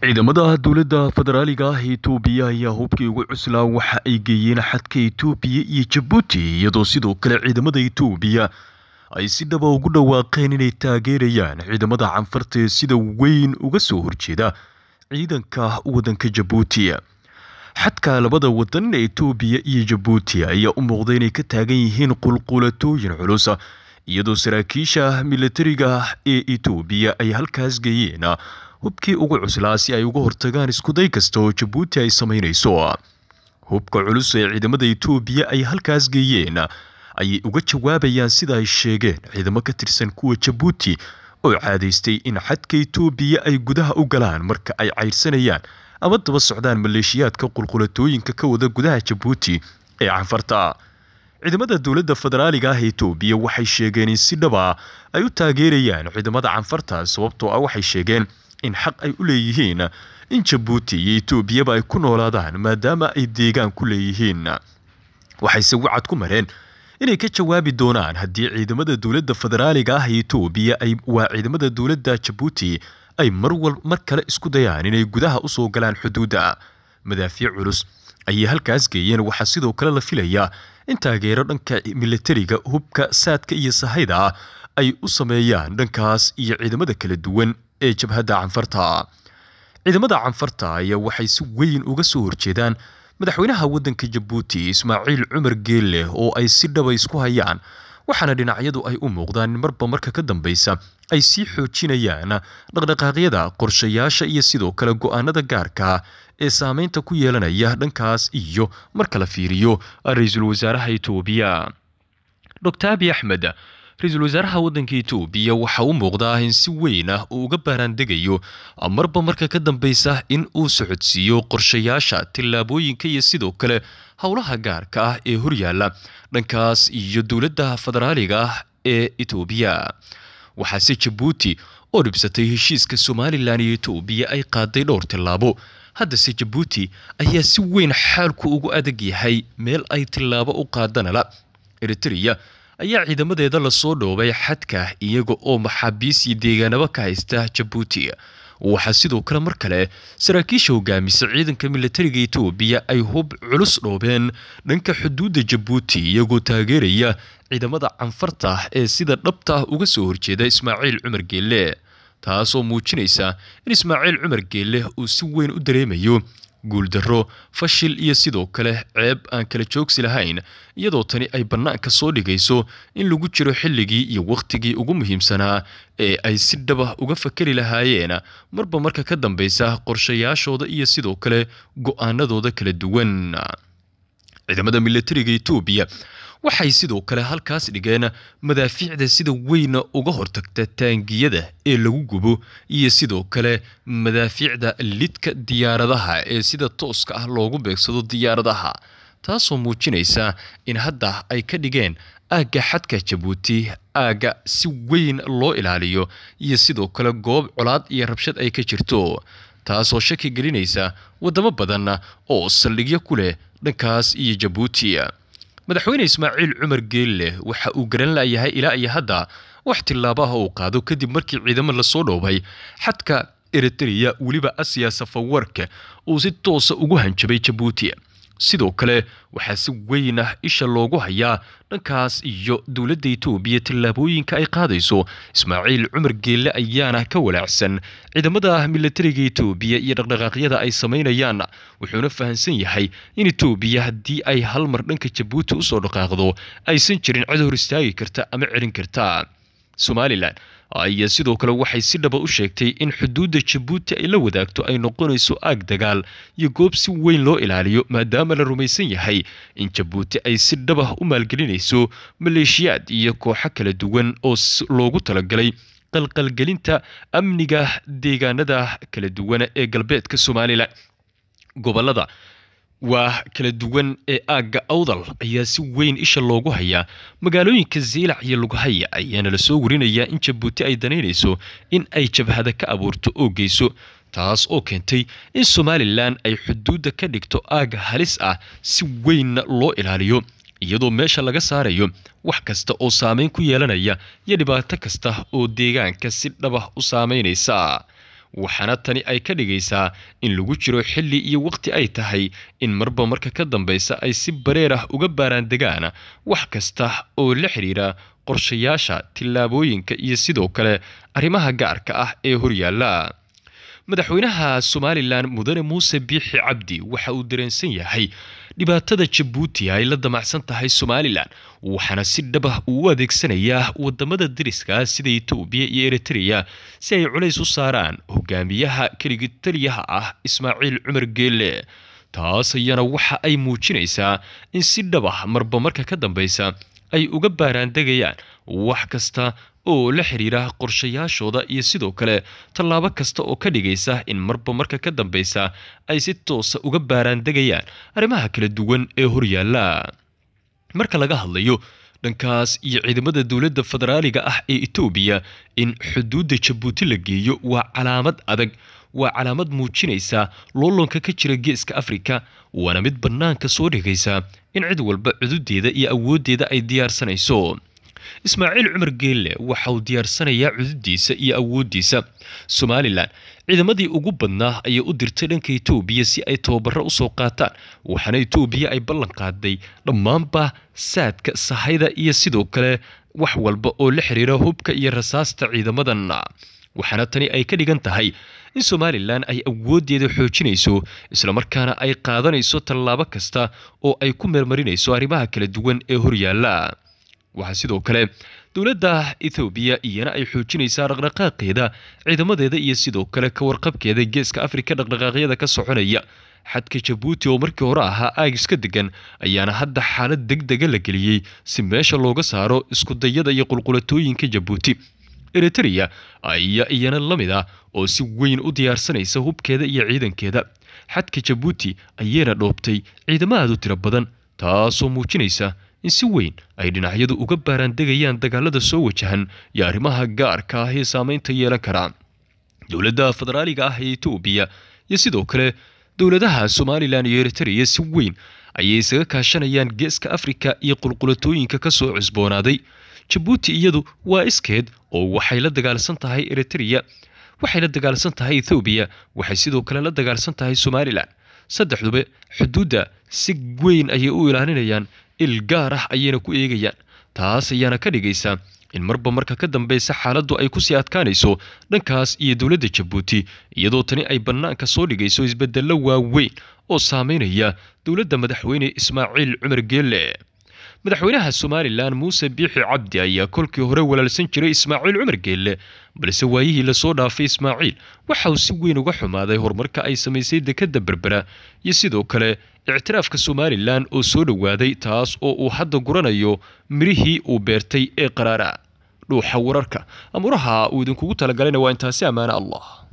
ciidamada dowladda federaaliga ah etoobiya ayaa hubkii ugu cuslaa waxa ay geeyeen xadka etoobiya iyo jabuuti iyadoo sidoo kale ciidamada etoobiya ay sidhaba ugu dhawaaqeen inay taageerayaan ciidamada canfarta ee sida weyn uga soo horjeeda ciidanka waddanka jabuuti xadka labada waddan etoobiya iyo jabuuti ayaa u muuqda inay ka taagan yihiin qulqulatooyin culus iyadoo saraakiisha militariga ah ee etoobiya ay halkaas geeyeen hubkii ugu cuslaa si ay uga hortagaan iskuday kasta oo jabuuti ay samaynayso hubka culus ee ciidamada itoobiya ay halkaas geeyeen ayay uga jawaabayaan sida ay sheegeen ciidamo ka tirsan kuwa jabuuti oo caadaystay in xadka itoobiya ay gudaha u galaan marka ay cayrsanayaan ama daba socdaan maleeshiyaadka qulqulatooyinka ka wada gudaha jabuuti ee canfarta ciidamada dowladda federaaliga ah ee itoobiya waxay sheegeen in si dhaba ah ay u taageerayaan ciidamada canfarta sababtoo ah waxay sheegeen in xaq ay u leeyihiin in jabuuti iyo etoobiyaba ay ku noolaadaan maadaama ay deegaan ku leeyihiin waxayse wacad ku mareen inay ka jawaabi doonaan haddii ciidamada dowladda federaaliga ah ee ay waa ciidamada dowladda jabuuti ay marwal mar kale isku dayaan inay gudaha usoo galaan xuduudda madaafiic culus ayay halkaas geeyeen waxaa sidoo kale la filayaa in taageero dhanka militariga hubka saadka iyo sahayda ay u sameeyaan dhankaas iyo ciidamada kala duwan ee jabhadda canfarta ciidamada canfarta ayaa waxay si weyn uga soo horjeedaan madaxweynaha waddanka jabuuti ismaaciil cumar geelle oo ay si dhaba ah isku hayaan waxaana dhinacyadu ay u muuqdaan marba marka ka dambaysa ay sii xoojinayaan dhaqdhaqaaqyada qorshayaasha iyo sidoo kale go'aanada gaarka ee saameynta ku yeelanaya dhankaas iyo marka la fiiriyo ra-iisul wasaaraha etoobiya doctor abiy axmed ra-iisul wasaaraha waddanka etoobiya waxaa u muuqdaa in si weyn ah uu uga baaraandegayo marba marka ka dambaysa in uu socodsiiyo qorshayaasha tillaabooyinka iyo sidoo kale howlaha gaarka ah ee horyaalla dhankaas iyo dowladda federaaliga ah ee etoobiya waxaase jabuuti oo dhibsatay heshiiska somalilan iyo etoobiya ay qaaday dhowr tillaabo haddase jabuuti ayaa si weyn xaalku ugu adag yahay meel ay tillaabo u qaadanala eritreya ayaa ciidamadeeda lasoo dhoobay xadka iyaga oo maxaabiis iyo deegaanaba ka haysta jabuuti waxaa sidoo kale mar kale saraakiisha hogaamisa ciidanka milatariga etoobiya ay hub culus dhoobeen dhanka xuduudda jabuuti iyagoo taageeraya ciidamada canfarta ee sida dhabtah uga soo horjeeda ismaaciil cumar geelle taasoo muujinaysa in ismaaciil cumar geelle uu si weyn u dareemayo guuldarro fashil iyo sidoo kale ceeb aan kala joogsi lahayn iyadoo tani ay bannaanka soo dhigayso in lagu jiro xilligii iyo wakhtigii ugu muhiimsanaa ee ay si dhabah uga fakeri lahaayeen marba marka ka dambaysa qorshayaashooda iyo sidoo kale go'aanadooda kala duwan ciidamada milatariga etoobiya waxay sidoo kale halkaas dhigeen madaafiicda sida weyna uga hortagta taangiyada ee lagu gubo iyo sidoo kale madaafiicda lidka diyaaradaha ee sida tooska ah loogu beegsado diyaaradaha taasoo muujinaysa in hadda ay ka dhigeen aagga xadka jabuuti aagga si weyn loo ilaaliyo iyo sidoo kale goob colaad iyo rabshad ay ka jirto taasoo shaki gelinaysa waddamo badan oo saldhigyo ku leh dhankaas iyo jabuuti madaxweyne ismaaciil cumar geelle waxa uu garan layahay ilaa iyo hadda wax tillaabaaha uu qaado kadib markii ciidamo lasoo dhoobay xadka eritreya weliba asiya safawarka uu si toosa ugu hanjabay jabuuti sidoo kale waxaa si weyn ah isha loogu hayaa dhankaas iyo dowladda etoobiya tallaabooyinka ay qaadayso ismaaciil cumar geelle ayaana ka walaacsan ciidamada milatariga etoobiya iyo dhaqdhaqaaqyada ay samaynayaan wuxuuna fahamsan yahay in etoobiya haddii ay hal mar dhanka jabuuti usoo dhaqaaqdo aysan jirin cid hor istaagi karta ama celin karta somalilan ayaa ah, sidoo kale waxay si dhaba ah u sheegtay in xuduudda jabuuti ay la wadaagto ay noqonayso aag dagaal iyo goob si weyn loo ilaaliyo maadaama la rumaysan yahay in jabuuti ay si dhabah u maalgelinayso maleeshiyaad iyo kooxo kala duwan oo loogu talagalay qalqalgelinta amniga deegaanada kala duwan ee galbeedka somalilan gobolada waah kala duwan ee aagga awdal ayaa si weyn isha loogu hayaa magaalooyinka ziilac iyo lughay ayaana la soo warinayaa in jabuuti ay danaynayso in ay jabhada ka abuurto oo geyso taas oo keentay in somalilan ay xuduudda ka dhigto aagga halis ah si weynna loo ilaaliyo iyadoo meesha laga saarayo wax kasta oo saamayn ku yeelanaya iyo dhibaato kasta oo deegaanka si dhabah u saamaynaysa waxaana tani ay ka dhigaysaa in lagu jiro xilli iyo waqti ay tahay in marba marka ka dambaysa ay si bareer ah uga baaraan degaan wax kasta oo la xidhiira qorshayaasha tillaabooyinka iyo sidoo kale arrimaha gaarka ah ee horyaalla madaxweynaha somalilan mudane muuse biixi cabdi waxa uu dareensan yahay dhibaatada jabuuti ay la damacsan tahay somalilan waxaana si dhab ah uu adeegsanayaa waddamada dariska sida etoobiya iyo eritreya si ay culays u saaraan hogaamiyaha keligi taliyaha ah ismaaciil cumar geelle taas ayana waxa ay muujinaysaa in si dhab ah marba marka ka dambaysa ay uga baaraandegayaan wax kasta oo la xiriira qorshayaashooda iyo sidoo kale tallaabo kasta oo ka dhigaysa in marba marka ka dambaysa ay si toosa uga baaraan degayaan arrimaha kala duwan ee horyaalla marka laga hadlayo dhankaas iyo ciidamada dowladda federaaliga ah ee etoobiya in xuduudda jabuuti la geeyo waa calaamad adag waa calaamad muujinaysa loolonka ka jira geeska afrika waana mid bannaanka soo dhigaysa in cid walba cududeeda iyo awooddeeda ay diyaarsanayso ismaaciil cumar geelle waxa uu diyaarsanayaa cududiisa iyo awooddiisa somalilan ciidamadii ugu badnaa ayay u dirtay dhanka etoobiya si ay tababaro usoo qaataan waxaana etoobiya ay ballan qaaday dhammaanba saadka sahayda iyo sidoo kale wax walba oo la xiriira hubka iyo rasaasta ciidamadan waxaana tani ay ka dhigan tahay in somalilan ay awooddeeda xoojinayso islamarkaana ay qaadanayso tallaabo kasta oo ay ku meermarinayso arrimaha kala duwan ee horyaalla waxaa sidoo kale dowladda ethoobiya iyana ay xoojinaysaa dhaqdhaqaaqeeda ciidamadeeda iyo sidoo kale ka warqabkeeda geeska afrika dhaqdhaqaaqyada ka soconaya xadka jabuuti oo markii hore ahaa aagiska degan ayaana hadda xaalad deg dega la geliyey si meesha looga saaro iskudayada iyo qulqulatooyinka jabuuti eritreya ayaa iyana la mid ah oo si weyn u diyaarsanaysa hubkeeda iyo ciidankeeda xadka jabuuti ayeyna dhoobtay ciidamo aad u tiro badan taasoo muujinaysa in si weyn ay dhinacyadu uga baaraan degayaan dagaalada soo wajahan iyo arrimaha gaarka ah ee saameynta yeelan kara dowladda federaaliga ah ee etoobiya iyo sidoo kale dowladaha somalilan iyo eritreya si weyn ayay isaga kaashanayaan geeska afrika iyo qulqulatooyinka ka soo cusboonaaday jabuuti iyadu waa iskeed oo waxay la dagaalsan tahay eritriya waxay la dagaalsan tahay ethoobiya waxay sidoo kale la dagaalsan tahay somalilan saddexduba xuduudda si weyn ayay u ilaalinayaan il gaar ah ayayna ku eegayaan taas ayaana ka dhigaysa in marba marka ka dambaysa xaaladdu ay kusii adkaanayso dhankaas iyo dowladda jabuuti iyadoo tani ay bannaanka soo dhigayso isbeddello waaweyn oo saameynaya dowladda madaxweyne ismaaciil cumar geelle madaxweynaha somalilan muuse biixi cabdi ayaa kolkii hore walaalsan jiray ismaaciil cumar geelle balse waayihii lasoo dhaafay ismaaciil waxa uu si weyn uga xumaaday horumarka ay samaysay dekedda berbera iyo sidoo kale ictiraafka somalilan oo soo dhowaaday taas oo uu hadda guranayo mirihii uu beertay ee qaraara dhuuxa wararka amuraha uu idinkugu talagalayna waa intaasi ammaane allah